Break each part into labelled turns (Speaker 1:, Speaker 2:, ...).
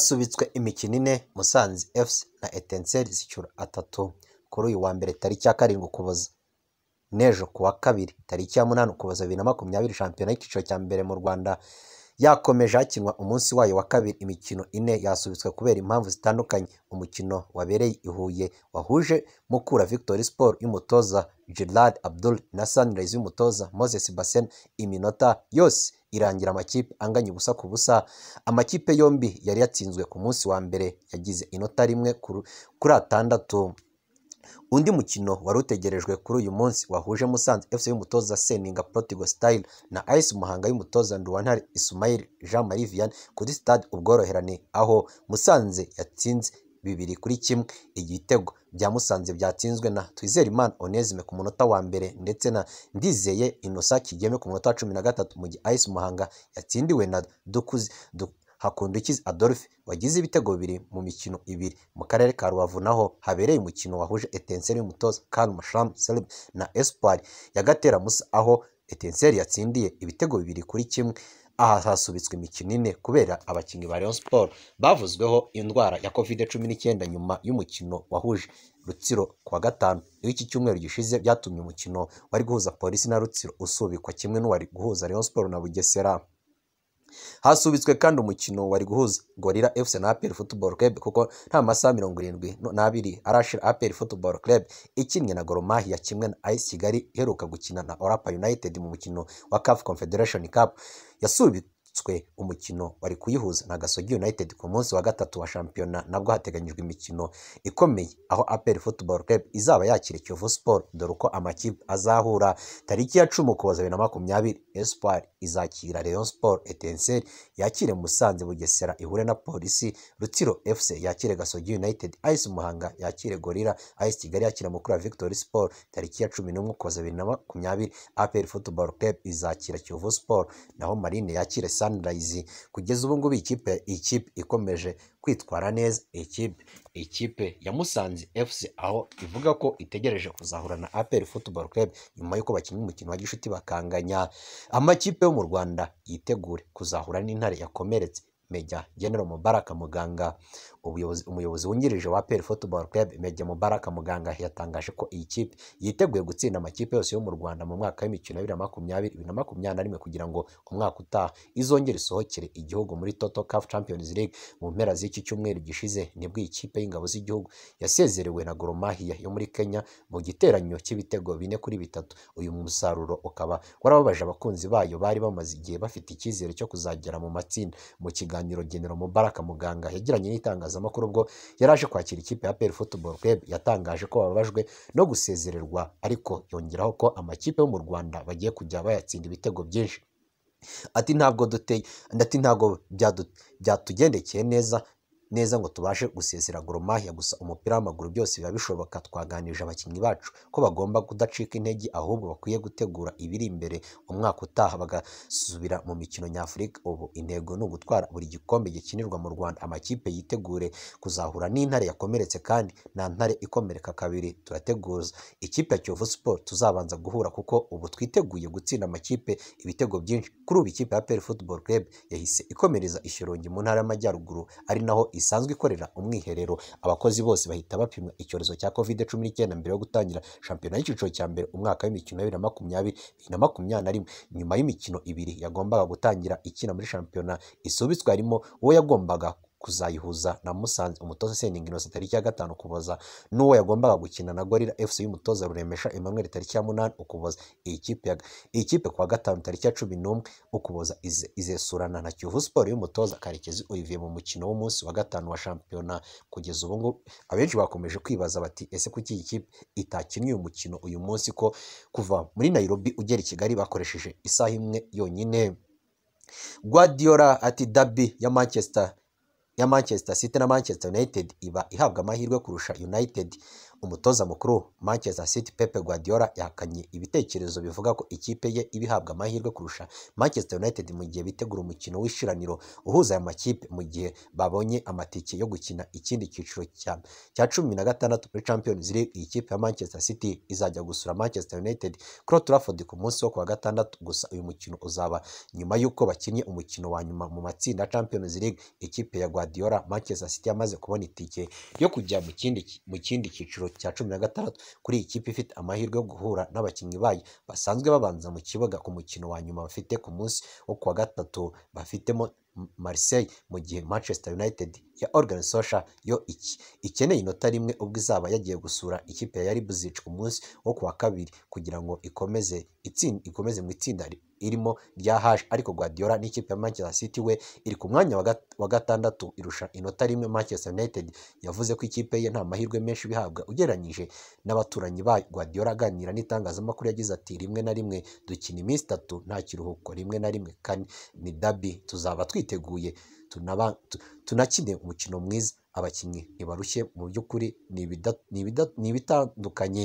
Speaker 1: Hasubitswe imikino ine Musanze FC na Etincelles zishyura atatu kuri uyu wa mbere tariki ya karindwi Ukuboza n'ejo ku wa kabiri tariki ya munani Ukuboza bibiri na makumyabiri shampiyona y'icyiciro cya mbere mu Rwanda yakomeje hakinwa umunsi wayo wa kabiri imikino ine yasubitswe kubera impamvu zitandukanye umukino wabereye i Huye wahuje Mukura Victory Sport y'umutoza Gerard Abdul na Sunrise y'umutoza Moses Bassene iminota yose irangira amakipe anganya ubusa ku busa amakipe yombi yari yatsinzwe ku munsi wa mbere yagize inota rimwe kuri atandatu undi mukino wari utegerejwe kuri uyu munsi wahuje musanze fc y'umutoza seninga protigo style na ice muhanga y'umutoza nduwantare ismail jean marie vianney kuri stade ubworoherane aho musanze yatsinze bibiri kuri kimwe igitego bya musanze byatsinzwe na Twizerimana Onesme ku munota wa mbere ndetse na Ndizeye Innocent Kigeme ku munota wa cumi na gatatu mu gihe Ice Muhanga yatsindiwe na Dukuzi Hakundukizi Adolphe wagize ibitego bibiri mu mikino ibiri mu karere ka Rubavu naho habereye umukino wahuje Etenseri Mutoza Karma Sham Celeb na Espoir ya Gatera Musa aho Etenseri yatsindiye ibitego bibiri kuri kimwe aha hasubitswe imikino ine kubera abakinnyi ba Rayon Sports bavuzweho indwara ya covid cumi n'icyenda nyuma y'umukino wahuje rutsiro kuwa gatanu iyo iki cyumweru gishize byatumye umukino wari guhuza polisi na rutsiro usubikwa kimwe n'uwari guhuza Rayon Sports na bugesera hasubitswe kandi umukino wari guhuza gorira efuse na aperi futuboro kerebe kuko nta masaha mirongo irindwi n'abiri arashira aperi futuboro kerebe ikinnye na goromahi ya kimwe na ayisi kigali iheruka gukina na orapa yunayitedi mu mukino wa kafu confederation cup yasubitswe twe umukino wari kuyihuza na gasogi united ku munsi wa gatatu wa shampiyona nabwo hateganyijwe imikino ikomeye aho aperi football club izaba yakira kiyovu siporo dore uko amakipe azahura tariki ya cumi ukuboza bibiri na makumyabiri espoir izakira leon sport etenseri yakire musanze bugesera ihure na polisi rutsiro fc yakire gasogi united ice muhanga yakire gorira ice kigali yakira mukura victory sport tariki ya cumi n'umwe ukuboza bibiri na makumyabiri aperi football club izakira kiyovu Sport naho marine yakire sa Sunrise kugeza ubu ngubu ikipe ikipe ikomeje kwitwara neza ikipe ikipe ya Musanze FC aho ivuga ko itegereje kuzahura na APR Football Club nyuma y'uko bakinnye umukino wa Gishuti bakanganya amakipe yo mu Rwanda yitegure kuzahura n'intare yakomeretse Meja General Mubaraka Muganga umuyobozi wungirije wa PL Football Club Meja Mubaraka Muganga yatangaje ko iyi kipe yiteguye gutsinda amakipe yose yo mu Rwanda mu mwaka w'imikino ya makumyabiri na makumyabiri na rimwe kugira ngo umwaka utaha izongere isohokere igihugu muri Toto CAF Champions League mu mpera z'iki cyumweru gishize nibwo iyi kipe y'ingabo z'igihugu yasezerewe na Gor yo muri Kenya mu giteranyo cy'ibitego bine kuri bitatu uyu musaruro ukaba warababaje abakunzi bayo bari bamaze igihe bafite icyizere cyo kuzagera mu matsinda mu kiganiro kiganiro General Mubaraka Muganga yagiranye n'itangazamakuru ubwo yari aje kwakira ikipe ya APR Football Club yatangaje ko bababajwe no gusezererwa ariko yongeraho ko amakipe yo mu Rwanda bagiye kujya bayatsinda ibitego byinshi ati ntabwo duteye ati ntabwo byatugendekeye neza neza ngo tubashe gusezera goromahia gusa umupira w'amaguru byose biba bishoboka twaganirije abakinnyi bacu ko bagomba kudacika intege ahubwo bakwiye gutegura ibiri imbere umwaka utaha bagasubira mu mikino nyafurika ubu intego ni ugutwara buri gikombe gikinirwa mu rwanda amakipe yitegure kuzahura n'intare yakomeretse kandi nta ntare ikomereka kabiri turateguza ikipe ya kiyovu siporo tuzabanza guhura kuko ubu twiteguye gutsinda amakipe ibitego byinshi kuri ubu ikipe ya peri futuboro kebu yahise ikomereza ishyorongi mu ntara y'amajyaruguru ari naho isanzwe ikorera umwiherero abakozi bose bahita bapimwa icyorezo cya covid cumi n'icyenda mbere yo gutangira shampiyona y'icyiciro cya mbere umwaka w'imikino bibiri na makumyabiri bibiri na makumyabiri na rimwe nyuma y'imikino ibiri yagombaga gutangira ikina muri shampiyona isubitswe harimo uwo yagombaga kuzayihuza na musanze umutoza Seninginosi tariki ya gatanu ukuboza n'uwo yagombaga gukina na gorira fc y'umutoza ruremesha emmanuel tariki ya munani ukuboza iyi kipe iyi kipe kuwa gatanu tariki ya cumi n'umwe ukuboza izesurana na kiyovu siporo y'umutoza karekezi olivier mu mukino w'umunsi wa gatanu wa shampiyona kugeza ubu ngubu abenshi bakomeje kwibaza bati ese kuki iyi kipe itakinnye uyu mukino uyu munsi ko kuva muri nayirobi ugera i kigali bakoresheje isaha imwe yonyine guardiola ati dabi ya manchester ya Manchester City na Manchester United iba ihabwa amahirwe kurusha United umutoza mukuru Manchester City Pepe Guardiola yahakanye ibitekerezo bivuga ko ikipe ye ibihabwa amahirwe kurusha Manchester United mu gihe bitegura umukino w'ishiraniro uhuza aya makipe mu gihe babonye amatike yo gukina ikindi cyiciro cya cumi na gatandatu muri Champions League iyi kipe ya Manchester City izajya gusura Manchester United kuri Trafford ku munsi wo ku wa gatandatu gusa uyu mukino uzaba nyuma y'uko bakinnye umukino wa nyuma mu matsinda Champions League ikipe ya Guardiola Manchester City yamaze kubona itike yo kujya mu kindi cyiciro cyiciro cya cumi na gatandatu kuri iyi kipe ifite amahirwe yo guhura n'abakinnyi bayo basanzwe babanza mu kibuga ku mukino wa nyuma bafite ku munsi wo kuwa gatatu bafitemo Marseille mu gihe Manchester United ya Organ Solskjaer yo iki ikeneye inota rimwe ubwo izaba yagiye gusura ikipe yari buzicwa umunsi wo kuwa kabiri kugira ngo ikomeze ikomeze mu itsinda irimo rya haje ariko Guardiola n'ikipe ya Manchester City we iri ku mwanya wa gatandatu irusha inota rimwe Manchester United yavuze ko ikipe ye nta mahirwe menshi bihabwa ugereranyije n'abaturanyi bayo Guardiola aganira n'itangazamakuru yagize ati rimwe na rimwe dukina iminsi itatu nta kiruhuko rimwe na rimwe kane ni dabi tuzaba twiteze twiteguye tunakine umukino mwiza abakinnyi ntibarushye mu by'ukuri ni ibitandukanye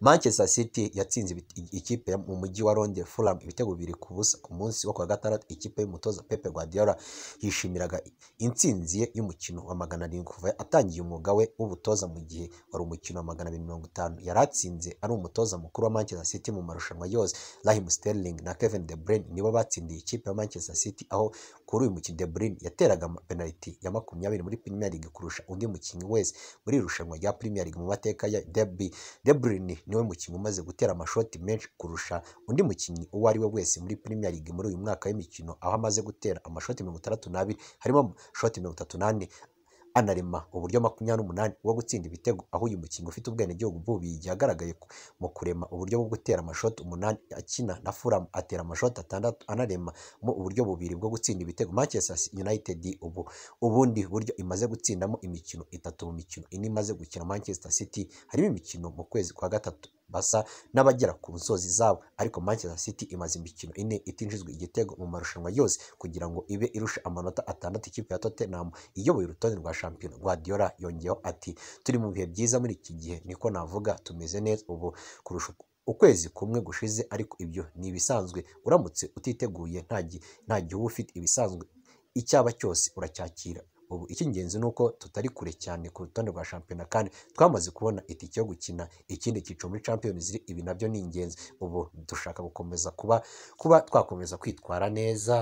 Speaker 1: manchester city yatsinze ikipe mu mujyi wa londres furam ibitego bibiri ku busa ku munsi wo ku wa gatandatu ikipe y'umutoza pepe guardiola yishimiraga intsinzi ye y'umukino wa magana arindwi kuva atangiye umwuga we w'ubutoza mu gihe wari umukino wa magana abiri mirongo itanu yari atsinze ari umutoza mukuru wa manchester city mu marushanwa yose rahim sterling na kevin de bruyne nibo batsindiye ikipe ya manchester city aho kuri uyu mukino de bruyne yateraga penaliti ya makumyabiri muri premier league kurusha undi mukinnyi wese muri irushanwa rya premier league mu mateka ya derby de bruyne Sterling niwe mukinnyi umaze gutera amashoti menshi kurusha undi mukinnyi uwo ari we wese muri Premier League muri uyu mwaka w'imikino aho amaze gutera amashoti mirongo itandatu n'abiri harimo amashoti mirongo itatu n'ane. anarema uburyo makumyabiri n'umunani bwo gutsinda ibitego aho uyu mukinnyi ufite ubwenegihugu bw'ububiligi yagaragaye mu kurema uburyo bwo gutera amashoti umunani akina na furamu atera amashoti atandatu anarema mu uburyo bubiri bwo gutsinda ibitego Manchester United ubu ubundi buryo imaze gutsindamo imikino itatu mu mikino ine imaze gukina Manchester City harimo imikino mu kwezi kwa gatatu basa n'abagera ku nsozi zabo ariko Manchester City imaze imikino ine itinjizwa igitego mu marushanwa yose kugira ngo ibe irusha amanota atandatu ikipe ya Tottenham iyoboye urutonde rwa shampiyona Guardiola yongeyeho ati turi mu bihe byiza muri iki gihe niko navuga tumeze neza ubu kurusha ukwezi kumwe gushize ariko ibyo ni ibisanzwe uramutse utiteguye nta gihe uba ufite ibisanzwe icyaba cyose uracyakira ubu icy'ingenzi ni uko tutari kure cyane ku rutonde rwa shampiyona kandi twamaze kubona itike yo gukina ikindi cyiciro muri Champions ziri ibi nabyo ni ingenzi ubu dushaka gukomeza kuba kuba twakomeza kwitwara neza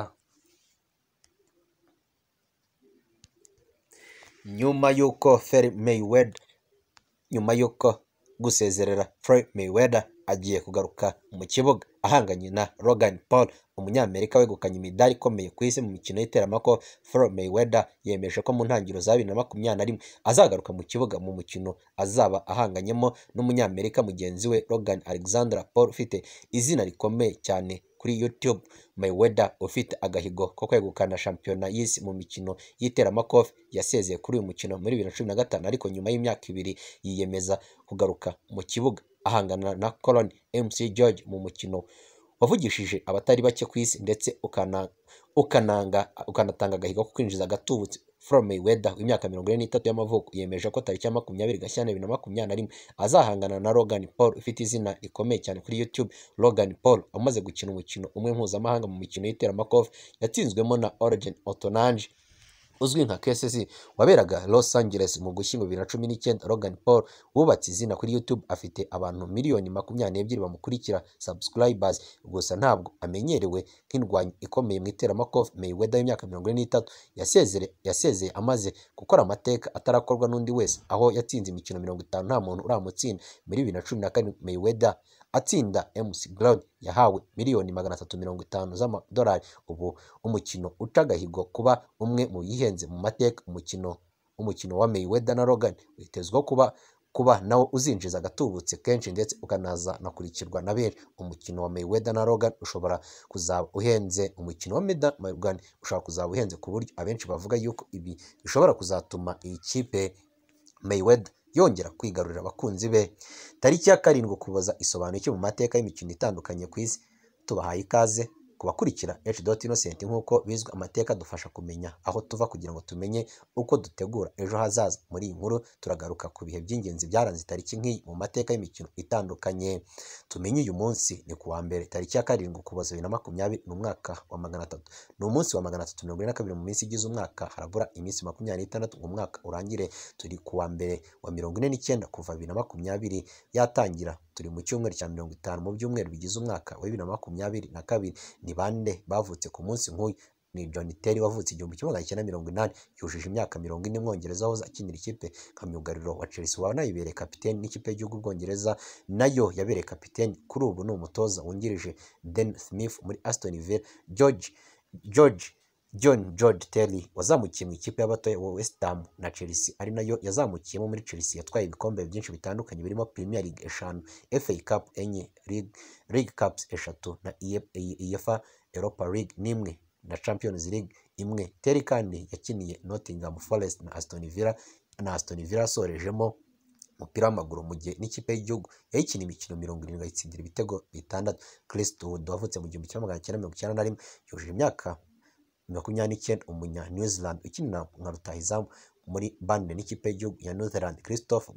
Speaker 1: nyuma y'uko Floyd Mayweather nyuma y'uko gusezerera Floyd Mayweather agiye kugaruka mu kibuga ahanganye na Logan Paul umunyamerika wegukanye imidari ikomeye ku isi mu mikino y'iteramakofe Floyd Mayweather yemeje ko mu ntangiriro za bibiri na makumyabiri na rimwe azagaruka mu kibuga mu mukino azaba ahanganyemo n'umunyamerika mugenzi we Logan Alexander Paul ufite izina rikomeye cyane kuri YouTube Mayweather ufite agahigo ko kwegukana shampiyona y'isi mu mikino y'iteramakofe yasezeye kuri uyu mukino muri bibiri na cumi na gatanu ariko nyuma y'imyaka ibiri yiyemeza kugaruka mu kibuga ahangana na Colin MC George mu mukino wavugishije abatari bake ku isi ndetse ukananga ukanatanga agahigo ko kwinjiza agatubutse Floyd Mayweather w'imyaka mirongo ine n'itatu y'amavuko yemeje ko tariki ya makumyabiri Gashyantare bibiri na makumyabiri na rimwe azahangana na Logan Paul ufite izina rikomeye cyane kuri YouTube Logan Paul amaze gukina umukino umwe mpuzamahanga mu mikino y'iteramakofe yatsinzwemo na Origen Otonanji uzwi nka kesesi waberaga los angeles mu gushyingo bibiri na cumi n'icyenda logan paul wubatse izina kuri youtube afite abantu miliyoni makumyabiri n'ebyiri bamukurikira subscribers gusa ntabwo amenyerewe nk'indwanyi ikomeye mu iteramakofe Mayweather y'imyaka mirongo ine n'itatu yasezeye amaze gukora amateka atarakorwa n'undi wese aho yatsinze imikino mirongo itanu nta muntu uramutsinda muri bibiri na cumi na kane Mayweather atsinda emusi Glory yahawe miliyoni magana atatu mirongo itanu z'amadolari ubu umukino uca agahigo kuba umwe mu yihenze mu mateka umukino umukino wa Mayweather na Logan witezwa kuba kuba nawo uzinjiza agatubutse kenshi ndetse nakurikirwa na benshi umukino wa Mayweather na Logan ushobora kuzaba uhenze umukino wa Mayweather na Logan ushobora kuzaba uhenze ku buryo abenshi bavuga yuko ibi bishobora kuzatuma iyi kipe Mayweather yongera kwigarurira abakunzi be tariki ya karindwi ukuboza isobanura iki mu mateka y'imikino itandukanye ku isi tubahaye ikaze ku bakurikira H dot Innocent nk'uko bizwi amateka dufasha kumenya aho tuva kugira ngo tumenye uko dutegura ejo hazaza muri iyi nkuru turagaruka ku bihe by'ingenzi byaranze itariki nk'iyi mu mateka y'imikino itandukanye tumenye uyu munsi ni ku wa mbere tariki ya karindwi ukuboza bibiri na makumyabiri ni umwaka wa magana atatu ni umunsi wa magana atatu mirongo ine na kabiri mu minsi igize umwaka harabura iminsi makumyabiri n'itandatu ngo umwaka urangire turi ku wa mbere wa mirongo ine n'icyenda kuva bibiri na makumyabiri yatangira turi mu cyumweru cya mirongo itanu mu byumweru bigize umwaka wa bibiri na makumyabiri na kabiri ni bande bavutse ku munsi nk'uyu ni John Terry wavutse igihumbi kimwe magana cyenda mirongo inani yujuje imyaka mirongo ine umwongereza wahoze akinira ikipe nka myugariro wa Chelsea wanayibereye yibereye kapiteni n'ikipe y'igihugu bwongereza nayo yabereye kapiteni kuri ubu ni umutoza wungirije Den Smith muri Aston Villa George George john george terry wazamukiye mu ikipe y'abatoya West Ham na chelsea ari nayo yazamukiyemo muri chelsea yatwaye ibikombe byinshi bitandukanye birimo premier league eshanu fa cup enye league cups eshatu na uefa e europa league n'imwe na champions league imwe terry kandi yakiniye nottingham forest na aston villa na aston villa asorejemo umupira w'amaguru mu gihe n'ikipe y'igihugu yayikina imikino mirongo irindwi ayitsindira ibitego bitandatu christ wavutse mu gihumbi kimwe magana cyenda mirongo icyenda na rimwe yujuje imyaka makumyabiri n'icyenda umunya new zealand ukina nka rutahizamu muri bande n'ikipe y'igihugu ya new zealand christophe